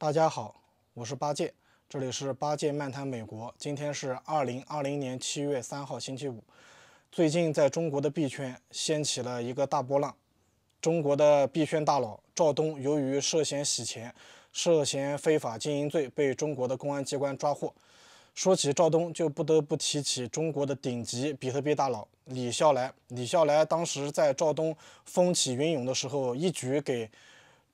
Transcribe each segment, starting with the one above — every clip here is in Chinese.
大家好，我是八戒，这里是八戒漫谈美国。今天是二零二零年七月三号星期五。最近在中国的币圈掀起了一个大波浪，中国的币圈大佬赵东由于涉嫌洗钱、涉嫌非法经营罪被中国的公安机关抓获。说起赵东，就不得不提起中国的顶级比特币大佬李笑来。李笑来当时在赵东风起云涌的时候，一举给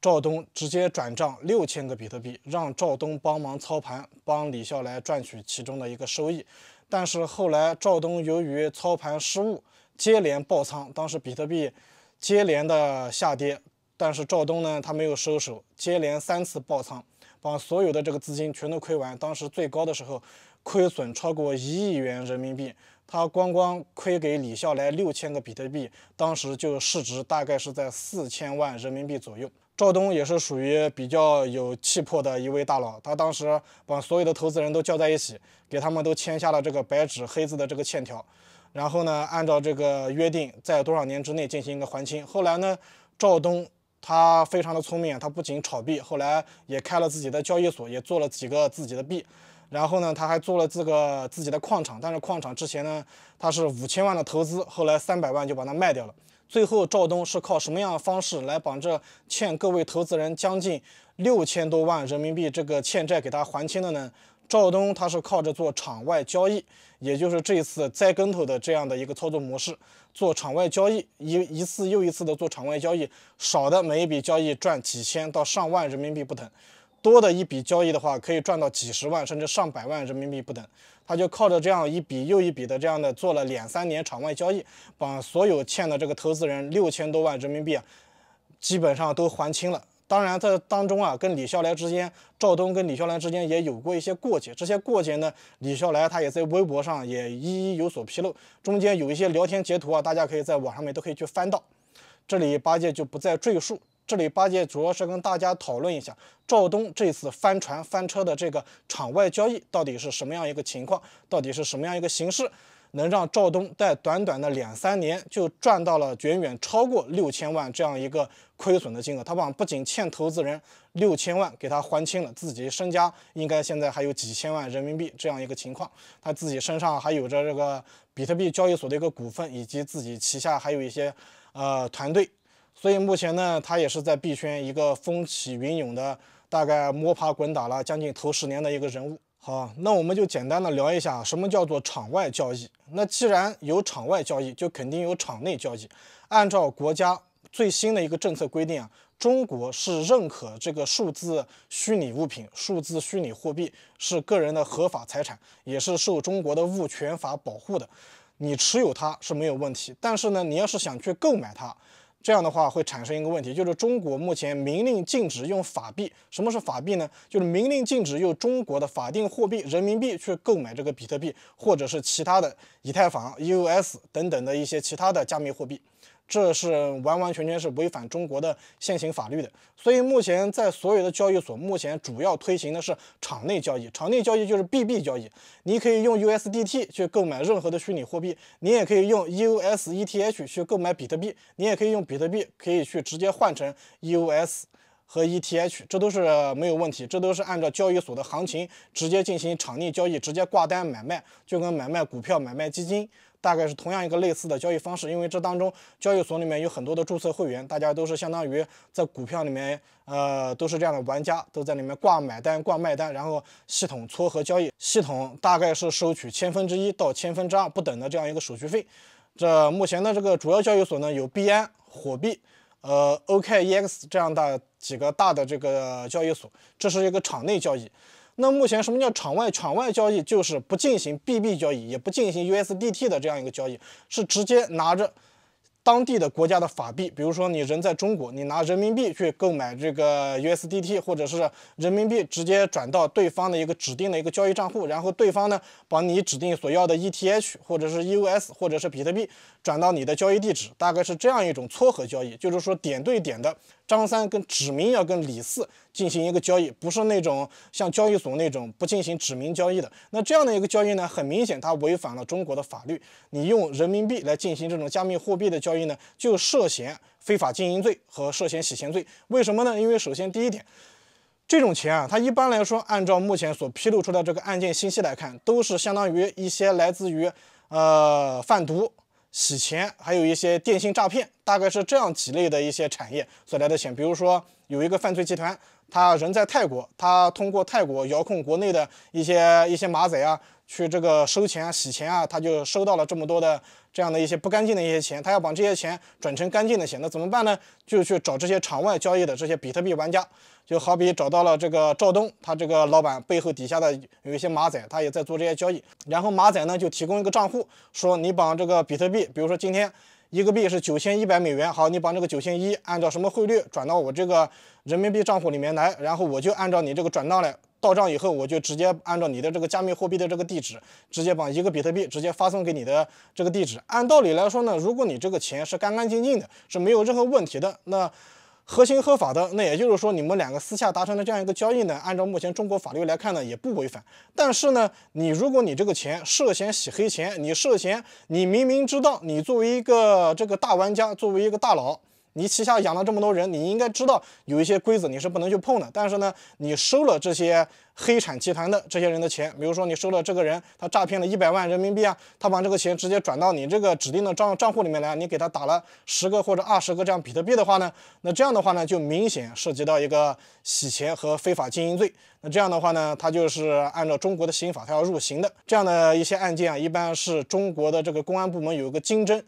赵东直接转账六千个比特币，让赵东帮忙操盘，帮李笑来赚取其中的一个收益。但是后来赵东由于操盘失误，接连爆仓。当时比特币接连的下跌，但是赵东呢，他没有收手，接连三次爆仓，把所有的这个资金全都亏完。当时最高的时候，亏损超过一亿元人民币。他光光亏给李笑来六千个比特币，当时就市值大概是在四千万人民币左右。赵东也是属于比较有气魄的一位大佬，他当时把所有的投资人都叫在一起，给他们都签下了这个白纸黑字的这个欠条，然后呢，按照这个约定，在多少年之内进行一个还清。后来呢，赵东他非常的聪明，他不仅炒币，后来也开了自己的交易所，也做了几个自己的币，然后呢，他还做了这个自己的矿场，但是矿场之前呢，他是五千万的投资，后来三百万就把它卖掉了。最后，赵东是靠什么样的方式来把这欠各位投资人将近六千多万人民币这个欠债给他还清的呢？赵东他是靠着做场外交易，也就是这一次栽跟头的这样的一个操作模式，做场外交易，一一次又一次的做场外交易，少的每一笔交易赚几千到上万人民币不等。多的一笔交易的话，可以赚到几十万甚至上百万人民币不等。他就靠着这样一笔又一笔的这样的做了两三年场外交易，把所有欠的这个投资人六千多万人民币啊，基本上都还清了。当然，在当中啊，跟李笑来之间，赵东跟李笑来之间也有过一些过节。这些过节呢，李笑来他也在微博上也一一有所披露。中间有一些聊天截图啊，大家可以在网上面都可以去翻到。这里八戒就不再赘述。这里八戒主要是跟大家讨论一下赵东这次翻船翻车的这个场外交易到底是什么样一个情况，到底是什么样一个形式，能让赵东在短短的两三年就赚到了远远超过六千万这样一个亏损的金额？他不仅欠投资人六千万给他还清了，自己身家应该现在还有几千万人民币这样一个情况，他自己身上还有着这个比特币交易所的一个股份，以及自己旗下还有一些呃团队。所以目前呢，他也是在币圈一个风起云涌的，大概摸爬滚打了将近头十年的一个人物。好，那我们就简单的聊一下，什么叫做场外交易？那既然有场外交易，就肯定有场内交易。按照国家最新的一个政策规定啊，中国是认可这个数字虚拟物品、数字虚拟货币是个人的合法财产，也是受中国的物权法保护的。你持有它是没有问题，但是呢，你要是想去购买它。这样的话会产生一个问题，就是中国目前明令禁止用法币。什么是法币呢？就是明令禁止用中国的法定货币人民币去购买这个比特币，或者是其他的以太坊、EOS 等等的一些其他的加密货币。这是完完全全是违反中国的现行法律的，所以目前在所有的交易所，目前主要推行的是场内交易。场内交易就是 BB 交易，你可以用 USDT 去购买任何的虚拟货币，你也可以用 u s ETH 去购买比特币，你也可以用比特币可以去直接换成 u s 和 ETH，这都是没有问题，这都是按照交易所的行情直接进行场内交易，直接挂单买卖，就跟买卖股票、买卖基金。大概是同样一个类似的交易方式，因为这当中交易所里面有很多的注册会员，大家都是相当于在股票里面，呃，都是这样的玩家都在里面挂买单、挂卖单，然后系统撮合交易，系统大概是收取千分之一到千分之二不等的这样一个手续费。这目前的这个主要交易所呢有币安、火币、呃 OKEX 这样的几个大的这个交易所，这是一个场内交易。那目前什么叫场外场外交易？就是不进行 B B 交易，也不进行 U S D T 的这样一个交易，是直接拿着当地的国家的法币，比如说你人在中国，你拿人民币去购买这个 U S D T，或者是人民币直接转到对方的一个指定的一个交易账户，然后对方呢把你指定所要的 E T H 或者是 U S 或者是比特币。转到你的交易地址，大概是这样一种撮合交易，就是说点对点的张三跟指明要跟李四进行一个交易，不是那种像交易所那种不进行指明交易的。那这样的一个交易呢，很明显它违反了中国的法律。你用人民币来进行这种加密货币的交易呢，就涉嫌非法经营罪和涉嫌洗钱罪。为什么呢？因为首先第一点，这种钱啊，它一般来说按照目前所披露出的这个案件信息来看，都是相当于一些来自于呃贩毒。洗钱，还有一些电信诈骗，大概是这样几类的一些产业所来的钱。比如说，有一个犯罪集团。他人在泰国，他通过泰国遥控国内的一些一些马仔啊，去这个收钱啊、洗钱啊，他就收到了这么多的这样的一些不干净的一些钱。他要把这些钱转成干净的钱，那怎么办呢？就去找这些场外交易的这些比特币玩家，就好比找到了这个赵东，他这个老板背后底下的有一些马仔，他也在做这些交易。然后马仔呢就提供一个账户，说你把这个比特币，比如说今天。一个币是九千一百美元，好，你把这个九千一按照什么汇率转到我这个人民币账户里面来，然后我就按照你这个转账了到账以后我就直接按照你的这个加密货币的这个地址，直接把一个比特币直接发送给你的这个地址。按道理来说呢，如果你这个钱是干干净净的，是没有任何问题的，那。合情合法的，那也就是说，你们两个私下达成的这样一个交易呢，按照目前中国法律来看呢，也不违反。但是呢，你如果你这个钱涉嫌洗黑钱，你涉嫌，你明明知道，你作为一个这个大玩家，作为一个大佬。你旗下养了这么多人，你应该知道有一些规则你是不能去碰的。但是呢，你收了这些黑产集团的这些人的钱，比如说你收了这个人，他诈骗了一百万人民币啊，他把这个钱直接转到你这个指定的账账户里面来，你给他打了十个或者二十个这样比特币的话呢，那这样的话呢，就明显涉及到一个洗钱和非法经营罪。那这样的话呢，他就是按照中国的刑法，他要入刑的。这样的一些案件啊，一般是中国的这个公安部门有一个经侦。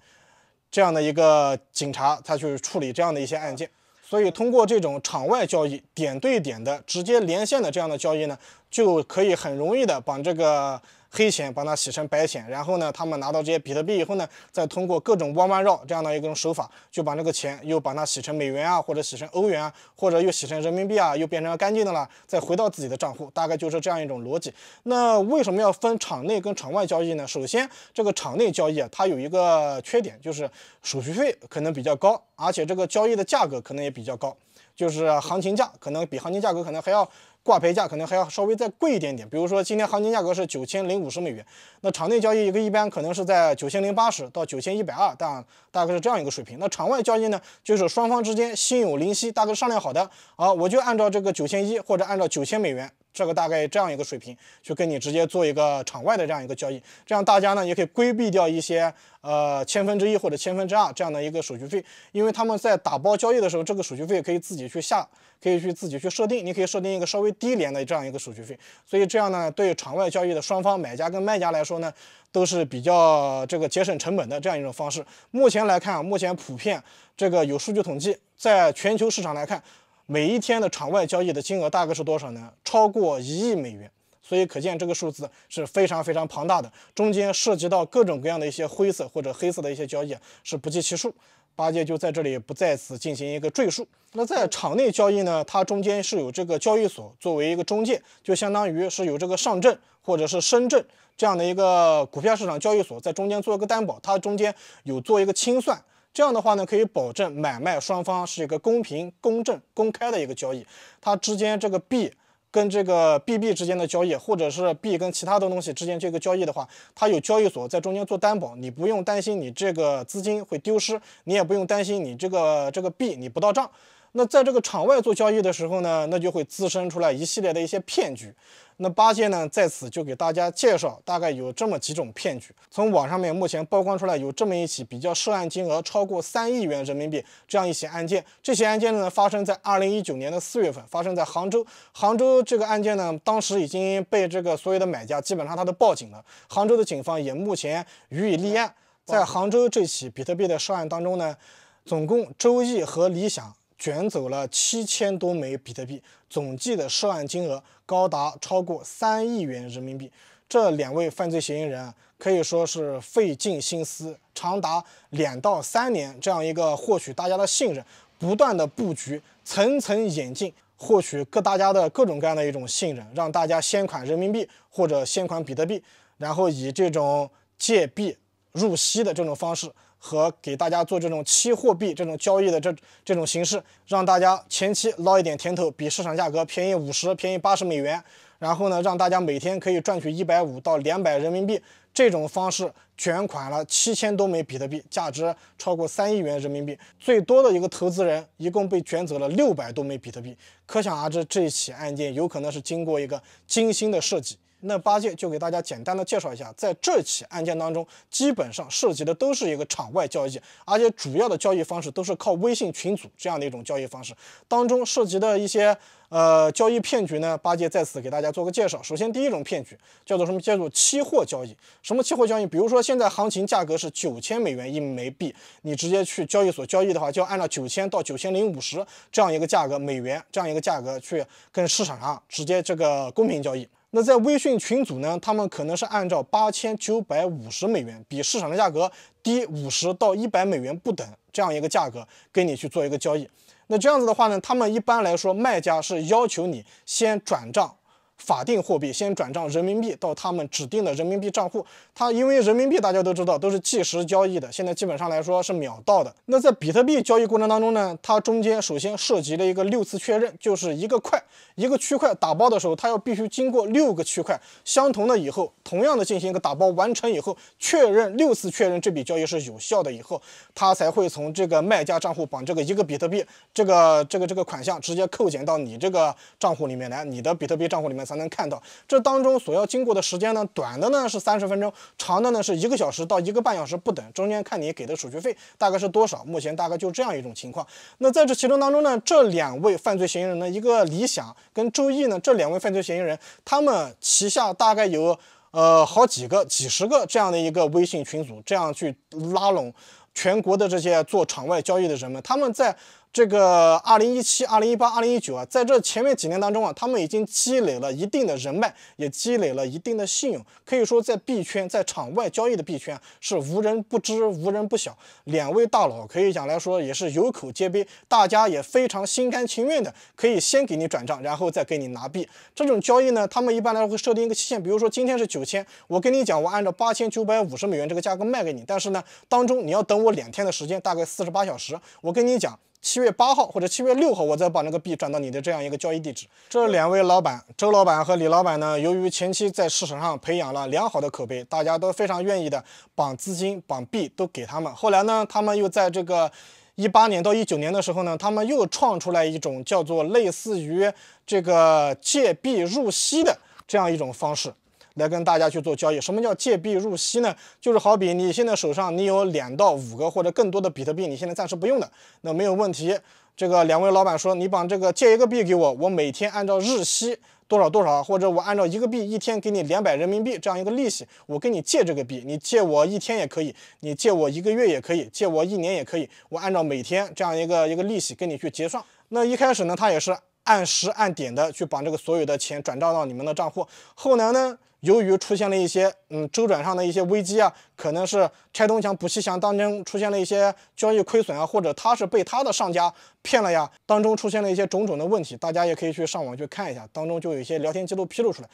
这样的一个警察，他去处理这样的一些案件，所以通过这种场外交易、点对点的直接连线的这样的交易呢，就可以很容易的把这个。黑钱把它洗成白钱，然后呢，他们拿到这些比特币以后呢，再通过各种弯弯绕这样的一种手法，就把这个钱又把它洗成美元啊，或者洗成欧元啊，或者又洗成人民币啊，又变成干净的了，再回到自己的账户，大概就是这样一种逻辑。那为什么要分场内跟场外交易呢？首先，这个场内交易啊，它有一个缺点，就是手续费可能比较高，而且这个交易的价格可能也比较高，就是行情价可能比行情价格可能还要。挂牌价可能还要稍微再贵一点点，比如说今天行情价格是九千零五十美元，那场内交易一个一般可能是在九千零八十到九千一百二，大大概是这样一个水平。那场外交易呢，就是双方之间心有灵犀，大概商量好的啊，我就按照这个九千一或者按照九千美元，这个大概这样一个水平，去跟你直接做一个场外的这样一个交易，这样大家呢也可以规避掉一些呃千分之一或者千分之二这样的一个手续费，因为他们在打包交易的时候，这个手续费可以自己去下。可以去自己去设定，你可以设定一个稍微低廉的这样一个手续费，所以这样呢，对场外交易的双方买家跟卖家来说呢，都是比较这个节省成本的这样一种方式。目前来看，目前普遍这个有数据统计，在全球市场来看，每一天的场外交易的金额大概是多少呢？超过一亿美元。所以可见这个数字是非常非常庞大的，中间涉及到各种各样的一些灰色或者黑色的一些交易是不计其数。八戒就在这里不在此进行一个赘述。那在场内交易呢，它中间是有这个交易所作为一个中介，就相当于是有这个上证或者是深圳这样的一个股票市场交易所在中间做一个担保，它中间有做一个清算，这样的话呢，可以保证买卖双方是一个公平、公正、公开的一个交易，它之间这个币。跟这个币币之间的交易，或者是币跟其他的东西之间这个交易的话，它有交易所在中间做担保，你不用担心你这个资金会丢失，你也不用担心你这个这个币你不到账。那在这个场外做交易的时候呢，那就会滋生出来一系列的一些骗局。那八戒呢在此就给大家介绍，大概有这么几种骗局。从网上面目前曝光出来有这么一起比较涉案金额超过三亿元人民币这样一起案件。这起案件呢发生在二零一九年的四月份，发生在杭州。杭州这个案件呢，当时已经被这个所有的买家基本上他都报警了。杭州的警方也目前予以立案。在杭州这起比特币的涉案当中呢，总共周易和李想。卷走了七千多枚比特币，总计的涉案金额高达超过三亿元人民币。这两位犯罪嫌疑人可以说是费尽心思，长达两到三年这样一个获取大家的信任，不断的布局，层层演进，获取各大家的各种各样的一种信任，让大家先款人民币或者先款比特币，然后以这种借币入息的这种方式。和给大家做这种期货币这种交易的这这种形式，让大家前期捞一点甜头，比市场价格便宜五十、便宜八十美元，然后呢，让大家每天可以赚取一百五到两百人民币。这种方式卷款了七千多枚比特币，价值超过三亿元人民币。最多的一个投资人一共被卷走了六百多枚比特币，可想而知，这一起案件有可能是经过一个精心的设计。那八戒就给大家简单的介绍一下，在这起案件当中，基本上涉及的都是一个场外交易，而且主要的交易方式都是靠微信群组这样的一种交易方式。当中涉及的一些呃交易骗局呢，八戒在此给大家做个介绍。首先，第一种骗局叫做什么？叫做期货交易。什么期货交易？比如说现在行情价格是九千美元一枚币，你直接去交易所交易的话，就要按照九千到九千零五十这样一个价格，美元这样一个价格去跟市场上直接这个公平交易。那在微信群组呢，他们可能是按照八千九百五十美元，比市场的价格低五十到一百美元不等，这样一个价格跟你去做一个交易。那这样子的话呢，他们一般来说，卖家是要求你先转账。法定货币先转账人民币到他们指定的人民币账户，它因为人民币大家都知道都是计时交易的，现在基本上来说是秒到的。那在比特币交易过程当中呢，它中间首先涉及了一个六次确认，就是一个块一个区块打包的时候，它要必须经过六个区块相同的以后，同样的进行一个打包完成以后，确认六次确认这笔交易是有效的以后，它才会从这个卖家账户把这个一个比特币这个这个这个款项直接扣减到你这个账户里面来，你的比特币账户里面。才能看到这当中所要经过的时间呢？短的呢是三十分钟，长的呢是一个小时到一个半小时不等，中间看你给的手续费大概是多少。目前大概就这样一种情况。那在这其中当中呢，这两位犯罪嫌疑人呢，一个李想跟周毅呢，这两位犯罪嫌疑人，他们旗下大概有呃好几个、几十个这样的一个微信群组，这样去拉拢全国的这些做场外交易的人们，他们在。这个二零一七、二零一八、二零一九啊，在这前面几年当中啊，他们已经积累了一定的人脉，也积累了一定的信用。可以说，在币圈，在场外交易的币圈是无人不知、无人不晓。两位大佬可以讲来说也是有口皆碑，大家也非常心甘情愿的可以先给你转账，然后再给你拿币。这种交易呢，他们一般来说会设定一个期限，比如说今天是九千，我跟你讲，我按照八千九百五十美元这个价格卖给你，但是呢，当中你要等我两天的时间，大概四十八小时，我跟你讲。七月八号或者七月六号，我再把那个币转到你的这样一个交易地址。这两位老板，周老板和李老板呢，由于前期在市场上培养了良好的口碑，大家都非常愿意的绑资金、绑币都给他们。后来呢，他们又在这个一八年到一九年的时候呢，他们又创出来一种叫做类似于这个借币入息的这样一种方式。来跟大家去做交易，什么叫借币入息呢？就是好比你现在手上你有两到五个或者更多的比特币，你现在暂时不用的，那没有问题。这个两位老板说，你把这个借一个币给我，我每天按照日息多少多少，或者我按照一个币一天给你两百人民币这样一个利息，我跟你借这个币，你借我一天也可以，你借我一个月也可以，借我一年也可以，我按照每天这样一个一个利息跟你去结算。那一开始呢，他也是。按时按点的去把这个所有的钱转账到你们的账户。后来呢，由于出现了一些嗯周转上的一些危机啊，可能是拆东墙补西墙当中出现了一些交易亏损啊，或者他是被他的上家骗了呀，当中出现了一些种种的问题。大家也可以去上网去看一下，当中就有一些聊天记录披露出来，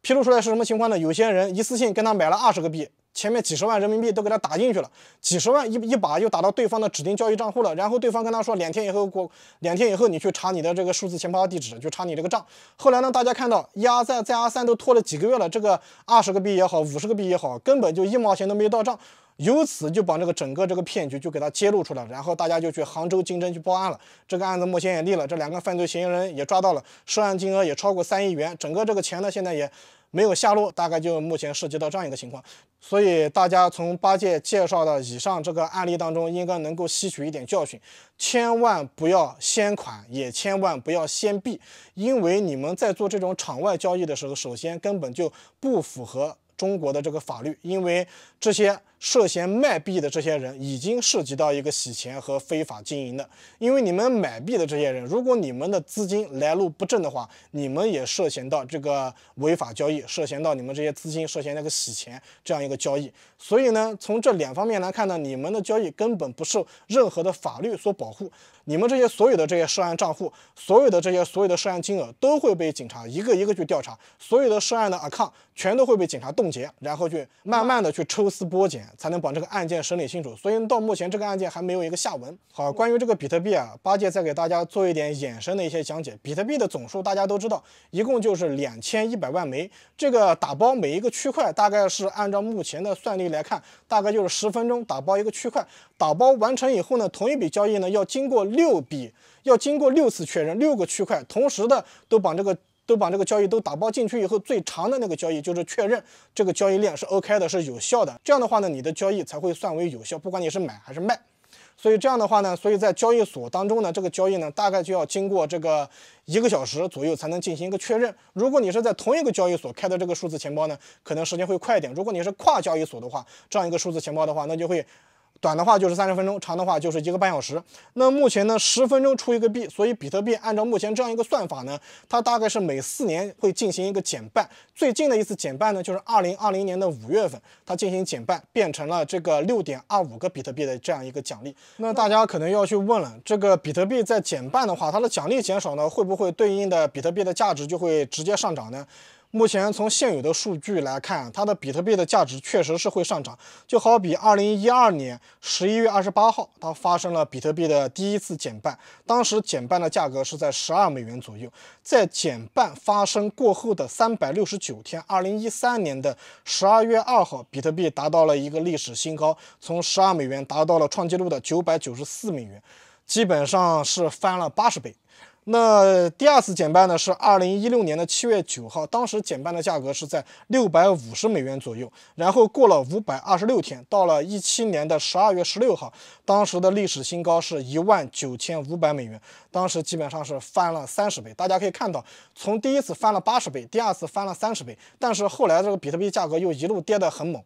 披露出来是什么情况呢？有些人一次性跟他买了二十个币。前面几十万人民币都给他打进去了，几十万一一把又打到对方的指定交易账户了，然后对方跟他说两天以后过，两天以后你去查你的这个数字钱包地址，就查你这个账。后来呢，大家看到一二再再二三都拖了几个月了，这个二十个币也好，五十个币也好，根本就一毛钱都没有到账，由此就把这个整个这个骗局就给他揭露出来，然后大家就去杭州金侦去报案了。这个案子目前也立了，这两个犯罪嫌疑人也抓到了，涉案金额也超过三亿元，整个这个钱呢现在也。没有下落，大概就目前涉及到这样一个情况，所以大家从八戒介绍的以上这个案例当中，应该能够吸取一点教训，千万不要先款，也千万不要先币，因为你们在做这种场外交易的时候，首先根本就不符合中国的这个法律，因为这些。涉嫌卖币的这些人已经涉及到一个洗钱和非法经营的，因为你们买币的这些人，如果你们的资金来路不正的话，你们也涉嫌到这个违法交易，涉嫌到你们这些资金涉嫌那个洗钱这样一个交易。所以呢，从这两方面来看呢，你们的交易根本不受任何的法律所保护。你们这些所有的这些涉案账户，所有的这些所有的涉案金额都会被警察一个一个去调查，所有的涉案的 account 全都会被警察冻结，然后去慢慢的去抽丝剥茧。才能把这个案件审理清楚，所以到目前这个案件还没有一个下文。好，关于这个比特币啊，八戒再给大家做一点衍生的一些讲解。比特币的总数大家都知道，一共就是两千一百万枚。这个打包每一个区块，大概是按照目前的算力来看，大概就是十分钟打包一个区块。打包完成以后呢，同一笔交易呢要经过六笔，要经过六次确认，六个区块，同时的都把这个。都把这个交易都打包进去以后，最长的那个交易就是确认这个交易链是 OK 的，是有效的。这样的话呢，你的交易才会算为有效，不管你是买还是卖。所以这样的话呢，所以在交易所当中呢，这个交易呢大概就要经过这个一个小时左右才能进行一个确认。如果你是在同一个交易所开的这个数字钱包呢，可能时间会快一点；如果你是跨交易所的话，这样一个数字钱包的话，那就会。短的话就是三十分钟，长的话就是一个半小时。那目前呢，十分钟出一个币，所以比特币按照目前这样一个算法呢，它大概是每四年会进行一个减半。最近的一次减半呢，就是二零二零年的五月份，它进行减半，变成了这个六点二五个比特币的这样一个奖励。那大家可能要去问了，这个比特币在减半的话，它的奖励减少呢，会不会对应的比特币的价值就会直接上涨呢？目前从现有的数据来看，它的比特币的价值确实是会上涨。就好比二零一二年十一月二十八号，它发生了比特币的第一次减半，当时减半的价格是在十二美元左右。在减半发生过后的三百六十九天，二零一三年的十二月二号，比特币达到了一个历史新高，从十二美元达到了创纪录的九百九十四美元，基本上是翻了八十倍。那第二次减半呢？是二零一六年的七月九号，当时减半的价格是在六百五十美元左右。然后过了五百二十六天，到了一七年的十二月十六号，当时的历史新高是一万九千五百美元，当时基本上是翻了三十倍。大家可以看到，从第一次翻了八十倍，第二次翻了三十倍，但是后来这个比特币价格又一路跌得很猛，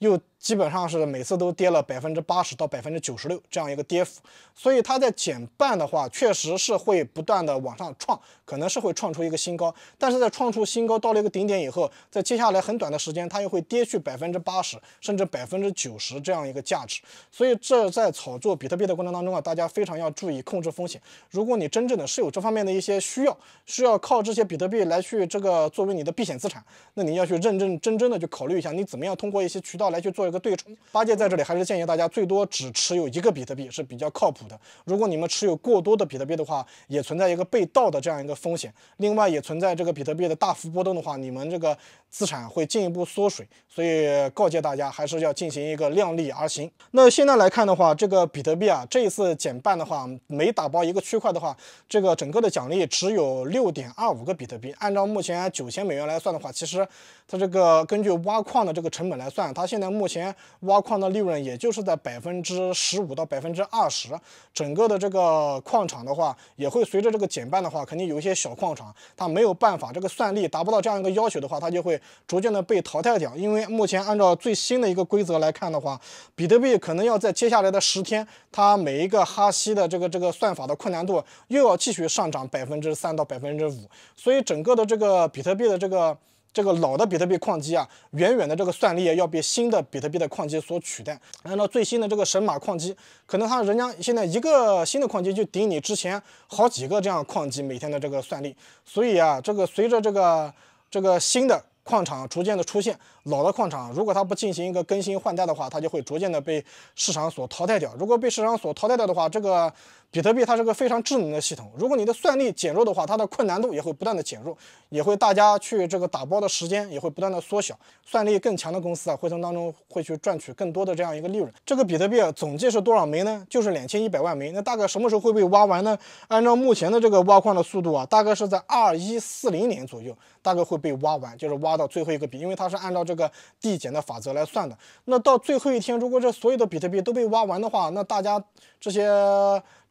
又。基本上是每次都跌了百分之八十到百分之九十六这样一个跌幅，所以它在减半的话，确实是会不断的往上创，可能是会创出一个新高。但是在创出新高到了一个顶点以后，在接下来很短的时间，它又会跌去百分之八十甚至百分之九十这样一个价值。所以这在炒作比特币的过程当中啊，大家非常要注意控制风险。如果你真正的是有这方面的一些需要，需要靠这些比特币来去这个作为你的避险资产，那你要去认认真真的去考虑一下，你怎么样通过一些渠道来去做。对冲，八戒在这里还是建议大家最多只持有一个比特币是比较靠谱的。如果你们持有过多的比特币的话，也存在一个被盗的这样一个风险。另外，也存在这个比特币的大幅波动的话，你们这个。资产会进一步缩水，所以告诫大家还是要进行一个量力而行。那现在来看的话，这个比特币啊，这一次减半的话，每打包一个区块的话，这个整个的奖励只有六点二五个比特币。按照目前九千美元来算的话，其实它这个根据挖矿的这个成本来算，它现在目前挖矿的利润也就是在百分之十五到百分之二十。整个的这个矿场的话，也会随着这个减半的话，肯定有一些小矿场它没有办法，这个算力达不到这样一个要求的话，它就会。逐渐的被淘汰掉，因为目前按照最新的一个规则来看的话，比特币可能要在接下来的十天，它每一个哈希的这个这个算法的困难度又要继续上涨百分之三到百分之五，所以整个的这个比特币的这个这个老的比特币矿机啊，远远的这个算力要比新的比特币的矿机所取代。按照最新的这个神马矿机，可能它人家现在一个新的矿机就顶你之前好几个这样矿机每天的这个算力，所以啊，这个随着这个这个新的。矿场逐渐的出现，老的矿场如果它不进行一个更新换代的话，它就会逐渐的被市场所淘汰掉。如果被市场所淘汰掉的话，这个。比特币它是个非常智能的系统，如果你的算力减弱的话，它的困难度也会不断的减弱，也会大家去这个打包的时间也会不断的缩小，算力更强的公司啊，会从当中会去赚取更多的这样一个利润。这个比特币啊，总计是多少枚呢？就是两千一百万枚。那大概什么时候会被挖完呢？按照目前的这个挖矿的速度啊，大概是在二一四零年左右，大概会被挖完，就是挖到最后一个币，因为它是按照这个递减的法则来算的。那到最后一天，如果这所有的比特币都被挖完的话，那大家这些。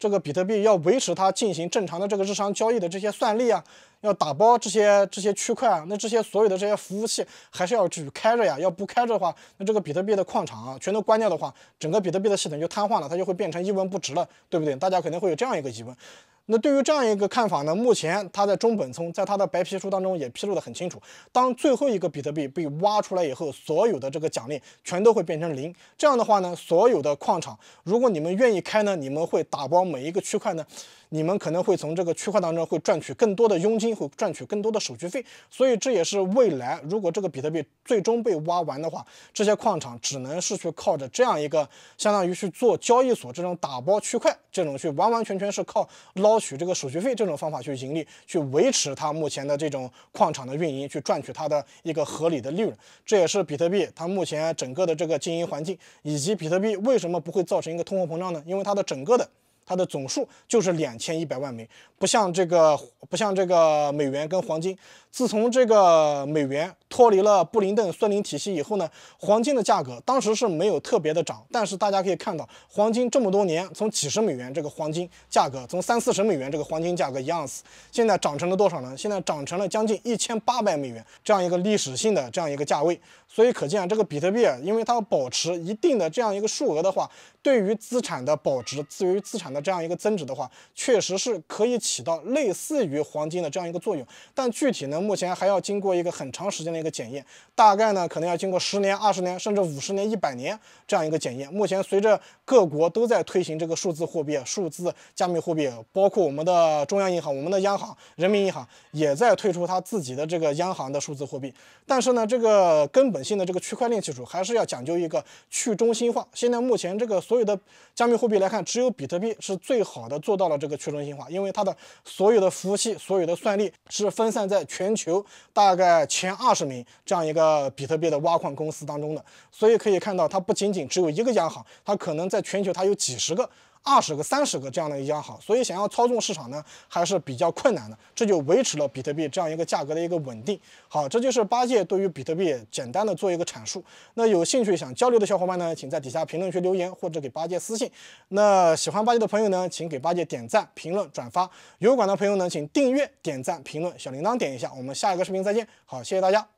这个比特币要维持它进行正常的这个日常交易的这些算力啊，要打包这些这些区块啊，那这些所有的这些服务器还是要去开着呀，要不开着的话，那这个比特币的矿场全都关掉的话，整个比特币的系统就瘫痪了，它就会变成一文不值了，对不对？大家可能会有这样一个疑问。那对于这样一个看法呢？目前他在中本聪在他的白皮书当中也披露的很清楚，当最后一个比特币被挖出来以后，所有的这个奖励全都会变成零。这样的话呢，所有的矿场，如果你们愿意开呢，你们会打包每一个区块呢。你们可能会从这个区块当中会赚取更多的佣金，会赚取更多的手续费，所以这也是未来如果这个比特币最终被挖完的话，这些矿场只能是去靠着这样一个相当于去做交易所这种打包区块这种去完完全全是靠捞取这个手续费这种方法去盈利，去维持它目前的这种矿场的运营，去赚取它的一个合理的利润。这也是比特币它目前整个的这个经营环境，以及比特币为什么不会造成一个通货膨胀呢？因为它的整个的。它的总数就是两千一百万枚，不像这个，不像这个美元跟黄金。自从这个美元脱离了布林顿森林体系以后呢，黄金的价格当时是没有特别的涨，但是大家可以看到，黄金这么多年从几十美元这个黄金价格，从三四十美元这个黄金价格一盎司，现在涨成了多少呢？现在涨成了将近一千八百美元这样一个历史性的这样一个价位。所以可见，这个比特币啊，因为它保持一定的这样一个数额的话，对于资产的保值，对于资产的这样一个增值的话，确实是可以起到类似于黄金的这样一个作用。但具体呢？目前还要经过一个很长时间的一个检验，大概呢可能要经过十年、二十年，甚至五十年、一百年这样一个检验。目前，随着各国都在推行这个数字货币、数字加密货币，包括我们的中央银行、我们的央行、人民银行也在推出它自己的这个央行的数字货币。但是呢，这个根本性的这个区块链技术还是要讲究一个去中心化。现在目前这个所有的加密货币来看，只有比特币是最好的做到了这个去中心化，因为它的所有的服务器、所有的算力是分散在全。全球大概前二十名这样一个比特币的挖矿公司当中的，所以可以看到，它不仅仅只有一个央行，它可能在全球它有几十个。二十个、三十个这样的央行，所以想要操纵市场呢，还是比较困难的。这就维持了比特币这样一个价格的一个稳定。好，这就是八戒对于比特币简单的做一个阐述。那有兴趣想交流的小伙伴呢，请在底下评论区留言或者给八戒私信。那喜欢八戒的朋友呢，请给八戒点赞、评论、转发。有管的朋友呢，请订阅、点赞、评论、小铃铛点一下。我们下一个视频再见。好，谢谢大家。